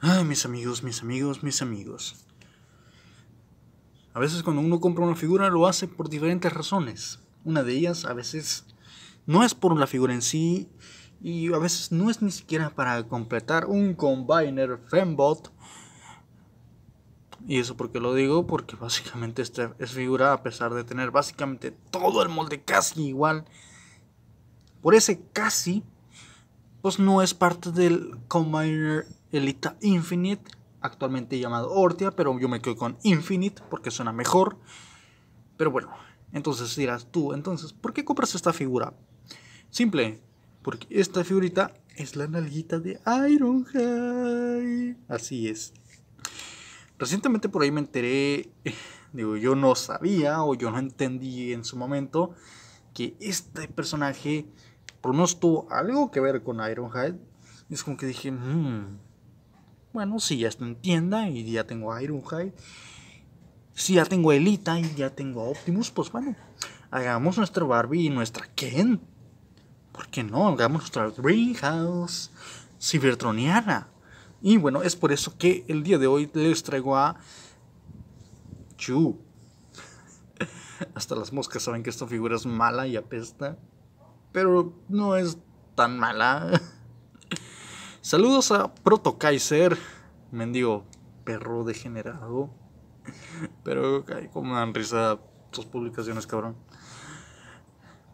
Ah, mis amigos, mis amigos, mis amigos. A veces cuando uno compra una figura lo hace por diferentes razones. Una de ellas a veces no es por la figura en sí y a veces no es ni siquiera para completar un combiner Fembot. Y eso porque lo digo, porque básicamente esta es figura, a pesar de tener básicamente todo el molde casi igual, por ese casi, pues no es parte del combiner Elita Infinite, actualmente llamado Ortia, pero yo me quedo con Infinite porque suena mejor. Pero bueno, entonces dirás tú, entonces, ¿por qué compras esta figura? Simple, porque esta figurita es la nalguita de Ironhide. Así es. Recientemente por ahí me enteré, digo, yo no sabía o yo no entendí en su momento que este personaje por lo menos tuvo algo que ver con Ironhide. Es como que dije, mmm, bueno, si ya está en tienda y ya tengo Ironhide, si ya tengo Elita y ya tengo Optimus, pues bueno, hagamos nuestro Barbie y nuestra Ken. ¿Por qué no? Hagamos nuestra Greenhouse Cybertroniana. Y bueno, es por eso que el día de hoy les traigo a Chu. Hasta las moscas saben que esta figura es mala y apesta. Pero no es tan mala. Saludos a Proto Kaiser, mendigo perro degenerado. Pero okay, como dan risa sus publicaciones, cabrón.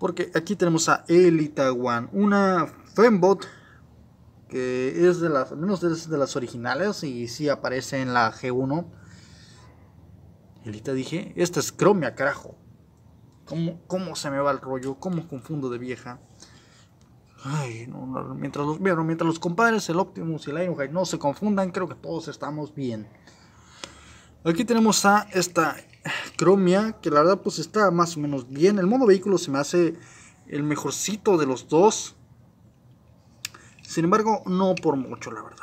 Porque aquí tenemos a Elita One, una fembot que es de las, de las originales y sí aparece en la G1. Elita dije, esta es Cromia, carajo. ¿Cómo, ¿Cómo se me va el rollo? ¿Cómo confundo de vieja? mientras, los, mientras los compadres, el Optimus y el Ironhide no se confundan, creo que todos estamos bien. Aquí tenemos a esta Chromia que la verdad pues está más o menos bien. El modo vehículo se me hace el mejorcito de los dos. Sin embargo, no por mucho, la verdad.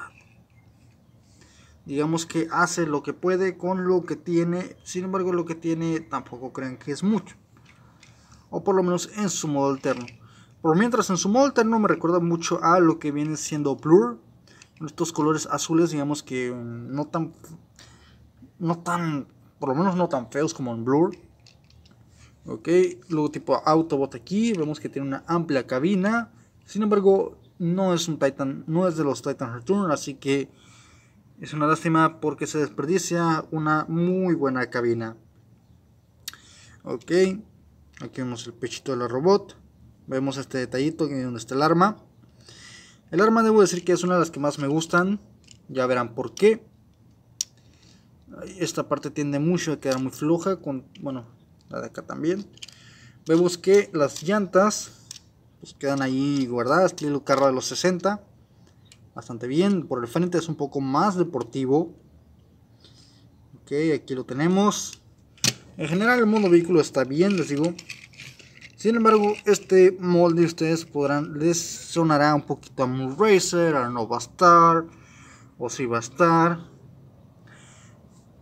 Digamos que hace lo que puede con lo que tiene. Sin embargo, lo que tiene tampoco crean que es mucho. O por lo menos en su modo alterno. Por mientras en su molter no me recuerda mucho a lo que viene siendo Blur. Estos colores azules, digamos que mm, no tan. No tan. Por lo menos no tan feos como en Blur. Ok, luego tipo Autobot aquí. Vemos que tiene una amplia cabina. Sin embargo, no es un Titan. No es de los Titan Return. Así que. Es una lástima porque se desperdicia una muy buena cabina. Ok. Aquí vemos el pechito de la robot. Vemos este detallito donde está el arma. El arma debo decir que es una de las que más me gustan. Ya verán por qué. Esta parte tiende mucho a quedar muy floja. Con, bueno, la de acá también. Vemos que las llantas pues, quedan ahí guardadas. Tiene el carro de los 60. Bastante bien. Por el frente es un poco más deportivo. Ok, aquí lo tenemos. En general el modo vehículo está bien, les digo. Sin embargo, este molde ustedes podrán, les sonará un poquito a Moon Racer, a No Bastar, o Si va a estar.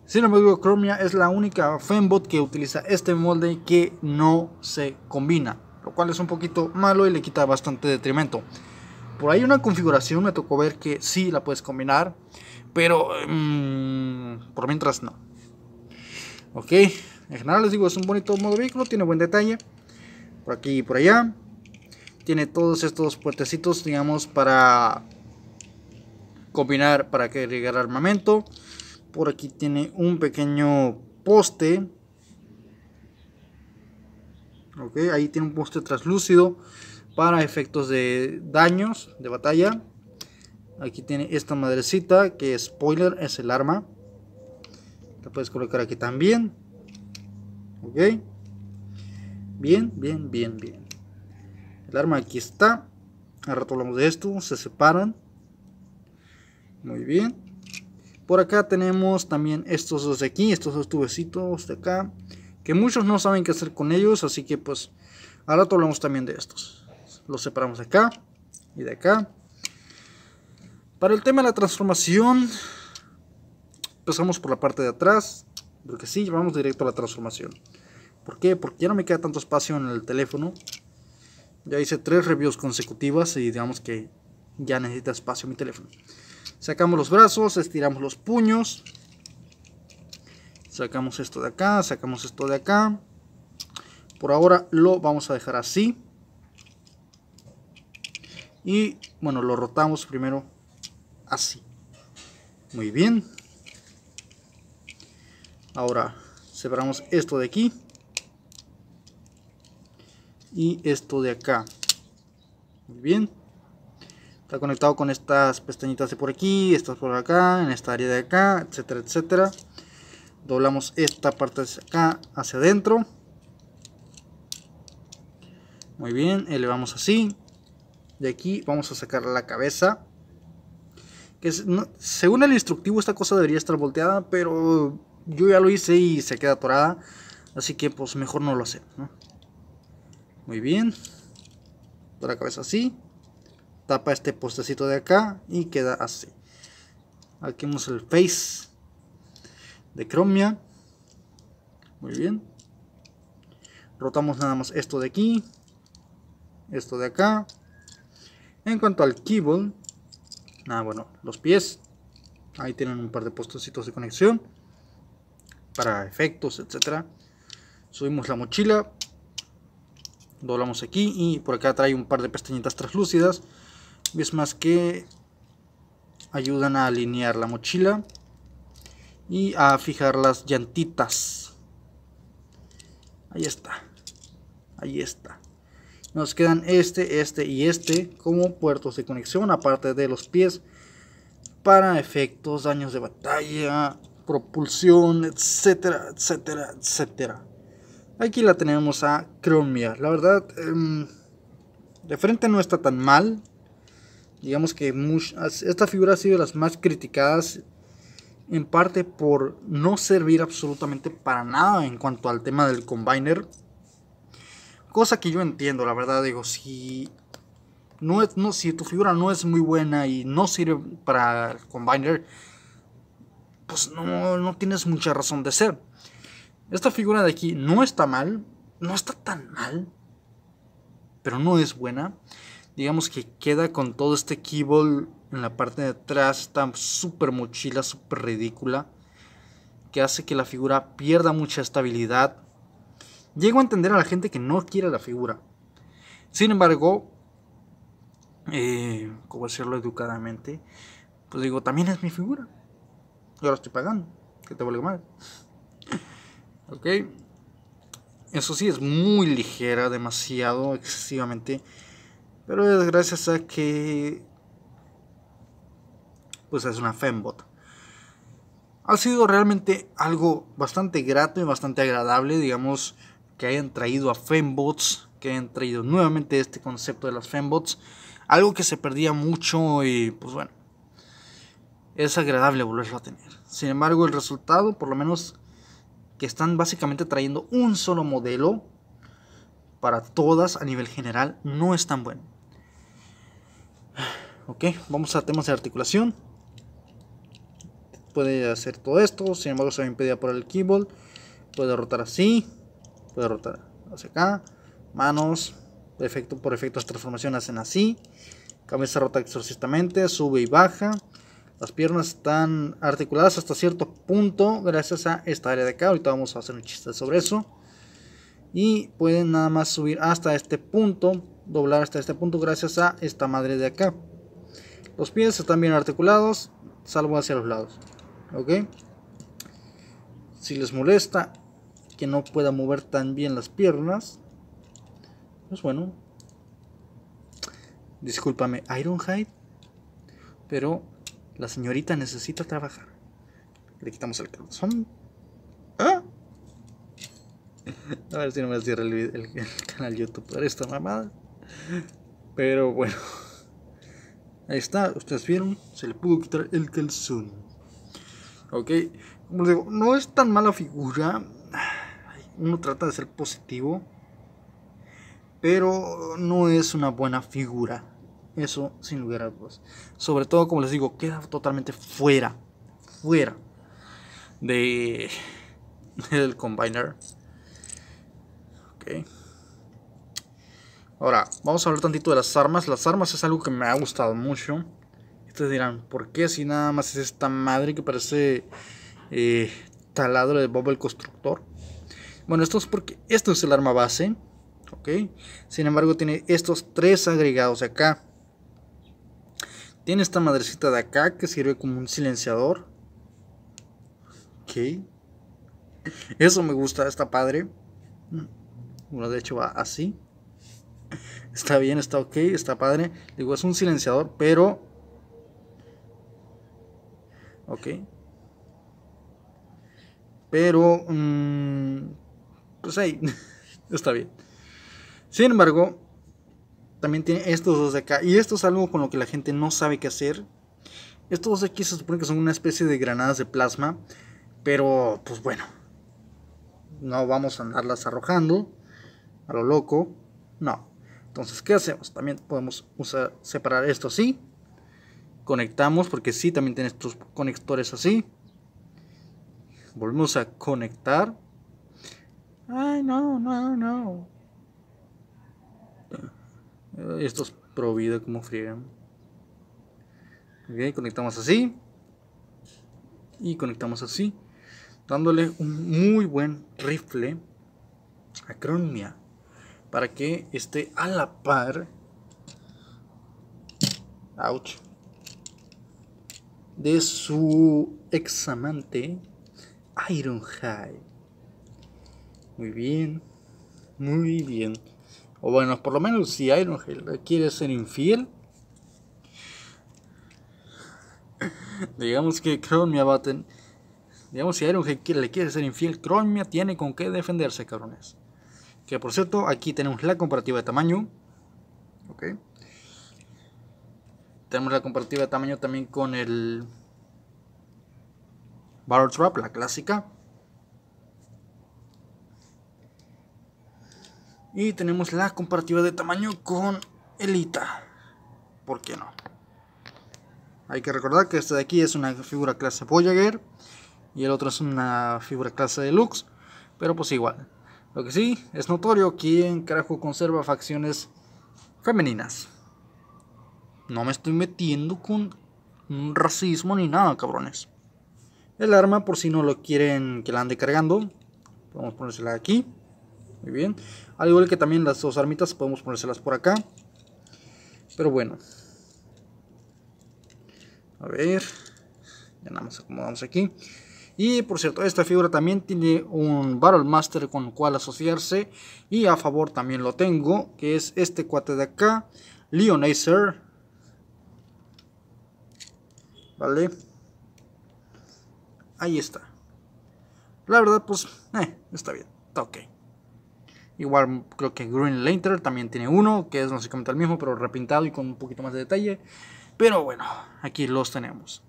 Sin embargo, Chromia es la única Fembot que utiliza este molde que no se combina, lo cual es un poquito malo y le quita bastante detrimento. Por ahí una configuración me tocó ver que sí la puedes combinar, pero mm, por mientras no. Ok, en general les digo, es un bonito modo vehículo, tiene buen detalle por aquí y por allá. Tiene todos estos puertecitos, digamos, para combinar, para que el armamento. Por aquí tiene un pequeño poste. Ok, ahí tiene un poste traslúcido para efectos de daños de batalla. Aquí tiene esta madrecita que, spoiler, es el arma. La puedes colocar aquí también. Ok. Bien, bien, bien, bien. El arma aquí está. Al rato hablamos de esto. Se separan. Muy bien. Por acá tenemos también estos dos de aquí. Estos dos tubecitos de acá. Que muchos no saben qué hacer con ellos. Así que pues al rato hablamos también de estos. Los separamos de acá y de acá. Para el tema de la transformación. Empezamos por la parte de atrás. Porque sí, vamos directo a la transformación. ¿Por qué? Porque ya no me queda tanto espacio en el teléfono. Ya hice tres reviews consecutivas y digamos que ya necesita espacio mi teléfono. Sacamos los brazos, estiramos los puños. Sacamos esto de acá, sacamos esto de acá. Por ahora lo vamos a dejar así. Y bueno, lo rotamos primero así. Muy bien. Ahora separamos esto de aquí y esto de acá muy bien está conectado con estas pestañitas de por aquí estas por acá en esta área de acá etcétera etcétera doblamos esta parte de acá hacia adentro muy bien elevamos así de aquí vamos a sacar la cabeza que según el instructivo esta cosa debería estar volteada pero yo ya lo hice y se queda atorada así que pues mejor no lo hacemos muy bien. Toda la cabeza así. Tapa este postecito de acá y queda así. Aquí vemos el face de Chromia. Muy bien. Rotamos nada más esto de aquí. Esto de acá. En cuanto al keyboard. nada ah, bueno, los pies. Ahí tienen un par de postecitos de conexión. Para efectos, etcétera. Subimos la mochila doblamos aquí y por acá trae un par de pestañitas translúcidas más que ayudan a alinear la mochila y a fijar las llantitas ahí está ahí está nos quedan este, este y este como puertos de conexión aparte de los pies para efectos, daños de batalla, propulsión, etcétera, etcétera, etcétera. Aquí la tenemos a Chromia La verdad, em, de frente no está tan mal. Digamos que esta figura ha sido de las más criticadas en parte por no servir absolutamente para nada en cuanto al tema del combiner. Cosa que yo entiendo, la verdad, digo, si, no no, si tu figura no es muy buena y no sirve para el combiner, pues no, no tienes mucha razón de ser. Esta figura de aquí no está mal, no está tan mal, pero no es buena. Digamos que queda con todo este keyboard en la parte de atrás, tan súper mochila, súper ridícula, que hace que la figura pierda mucha estabilidad. Llego a entender a la gente que no quiere la figura. Sin embargo, eh, como decirlo educadamente, pues digo, también es mi figura. Yo la estoy pagando, que te vale mal. ¿Ok? Eso sí, es muy ligera, demasiado, excesivamente. Pero es gracias a que... Pues es una Fembot. Ha sido realmente algo bastante grato y bastante agradable, digamos, que hayan traído a Fembots, que hayan traído nuevamente este concepto de las Fembots. Algo que se perdía mucho y pues bueno, es agradable volverlo a tener. Sin embargo, el resultado, por lo menos que están básicamente trayendo un solo modelo para todas a nivel general no es tan bueno. Ok, vamos a temas de articulación. Puede hacer todo esto, sin embargo se ve impedida por el keyboard. Puede rotar así, puede rotar hacia acá. Manos, efecto, por efectos de transformación hacen así. Cabeza rota exorcistamente, sube y baja. Las piernas están articuladas hasta cierto punto gracias a esta área de acá. Ahorita vamos a hacer un chiste sobre eso. Y pueden nada más subir hasta este punto, doblar hasta este punto gracias a esta madre de acá. Los pies están bien articulados, salvo hacia los lados. ¿Ok? Si les molesta que no pueda mover tan bien las piernas, pues bueno. Discúlpame, Ironhide. Pero la señorita necesita trabajar. Le quitamos el calzón. ¿Ah? A ver si no me cierra el, canal YouTube por esta mamada. Pero bueno. Ahí está, ustedes vieron, se le pudo quitar el calzón. Ok, como les digo, no es tan mala figura. Uno trata de ser positivo. Pero no es una buena figura. Eso sin lugar a dudas. Sobre todo, como les digo, queda totalmente fuera. Fuera. De. Del combiner. Ok. Ahora, vamos a hablar tantito de las armas. Las armas es algo que me ha gustado mucho. Ustedes dirán, ¿por qué si nada más es esta madre que parece eh, taladro de Bob el Constructor? Bueno, esto es porque esto es el arma base, ¿ok? Sin embargo, tiene estos tres agregados de acá. Tiene esta madrecita de acá que sirve como un silenciador. Ok. Eso me gusta, está padre. Bueno, mm. de hecho va así. Está bien, está ok, está padre. Digo, es un silenciador, pero... Ok. Pero... Mm, pues ahí. está bien. Sin embargo, también tiene estos dos de acá. Y esto es algo con lo que la gente no sabe qué hacer. Estos dos de aquí se supone que son una especie de granadas de plasma. Pero, pues bueno. No vamos a andarlas arrojando. A lo loco. No. Entonces, ¿qué hacemos? También podemos usar, separar esto así. Conectamos, porque sí, también tiene estos conectores así. Volvemos a conectar. Ay, no, no, no. Eh, esto pro vida como friegan. bien, conectamos así. Y conectamos así. Dándole un muy buen rifle a cronia Para que esté a la par. Ouch. De su examante amante High. Muy bien. Muy bien o bueno, por lo menos si le quiere ser infiel, digamos que Cronia va a tener, digamos si Aerogel le quiere ser infiel, Cromia tiene con qué defenderse, cabrones. Que por cierto, aquí tenemos la comparativa de tamaño, ok. Tenemos la comparativa de tamaño también con el Battle Trap, la clásica. Y tenemos la comparativa de tamaño con Elita. ¿Por qué no? Hay que recordar que esta de aquí es una figura clase Voyager. Y el otro es una figura clase Deluxe. Pero pues igual. Lo que sí es notorio que en carajo conserva facciones femeninas. No me estoy metiendo con racismo ni nada, cabrones. El arma, por si no lo quieren que la ande cargando, podemos ponérsela aquí. Muy bien. Al igual que también las dos armitas podemos ponérselas por acá. Pero bueno. A ver. Ya nada más acomodamos aquí. Y por cierto, esta figura también tiene un Battle Master con el cual asociarse. Y a favor también lo tengo, que es este cuate de acá, Leonacer. ¿Vale? Ahí está. La verdad, pues, eh, está bien, está ok. Igual mm, creo que Green Lantern también tiene uno, que es básicamente el mismo, pero repintado y con un poquito más de detalle. Pero bueno, aquí los tenemos.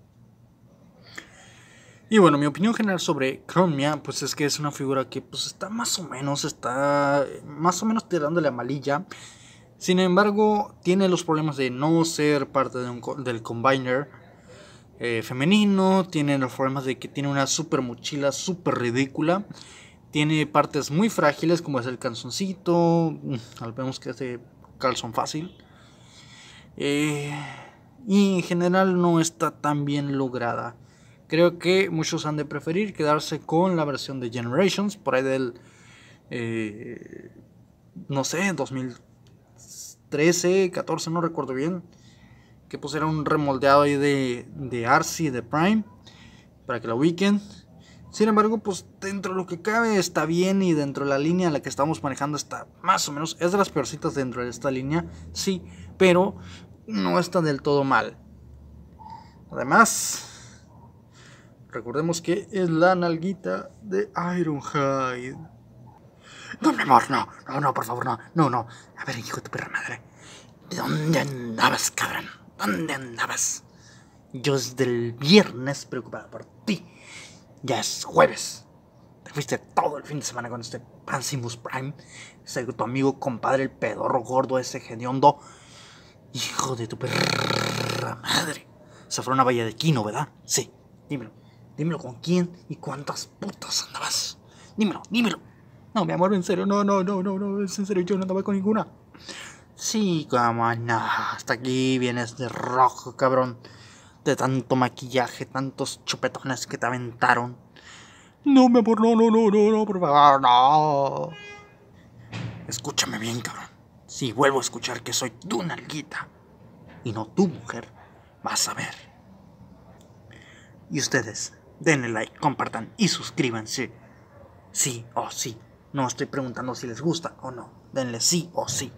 Y bueno, mi opinión general sobre Chromia pues es que es una figura que pues está más o menos, está más o menos tirándole a malilla. Sin embargo, tiene los problemas de no ser parte de del Combiner eh, femenino, tiene los problemas de que tiene una super mochila super ridícula. Tiene partes muy frágiles como es el calzoncito. Vemos mm, que de calzón fácil. Eh, y en general no está tan bien lograda. Creo que muchos han de preferir quedarse con la versión de Generations, por ahí del, eh, no sé, 2013, 14, no recuerdo bien, que pusieron un remoldeado ahí de, de Arcee, de Prime, para que la ubiquen. Sin embargo, pues dentro de lo que cabe está bien y dentro de la línea en la que estamos manejando está más o menos, es de las peorcitas dentro de esta línea, sí, pero no está del todo mal. Además, recordemos que es la nalguita de Ironhide. No, mi amor, no, no, no, por favor, no, no, no. A ver, hijo de tu perra madre, ¿de dónde andabas, cabrón? ¿Dónde andabas? Yo desde el viernes preocupada por ti ya es jueves. Te fuiste todo el fin de semana con este Pansimus Prime, ese, tu amigo compadre, el pedorro gordo, ese geniondo. Hijo de tu perra madre. Se fue una valla de quino, ¿verdad? Sí, dímelo. Dímelo con quién y cuántas putas andabas. Dímelo, dímelo. No, mi amor, en serio, no, no, no, no, no, en serio, yo no andaba con ninguna. Sí, cómo no, hasta aquí vienes de rojo, cabrón de tanto maquillaje, tantos chupetones que te aventaron. No, me amor, no, no, no, no, no, por favor, no. Escúchame bien, cabrón. Si vuelvo a escuchar que soy tu narguita y no tu mujer, vas a ver. Y ustedes, denle like, compartan y suscríbanse. Sí o sí. No estoy preguntando si les gusta o no. Denle sí o sí.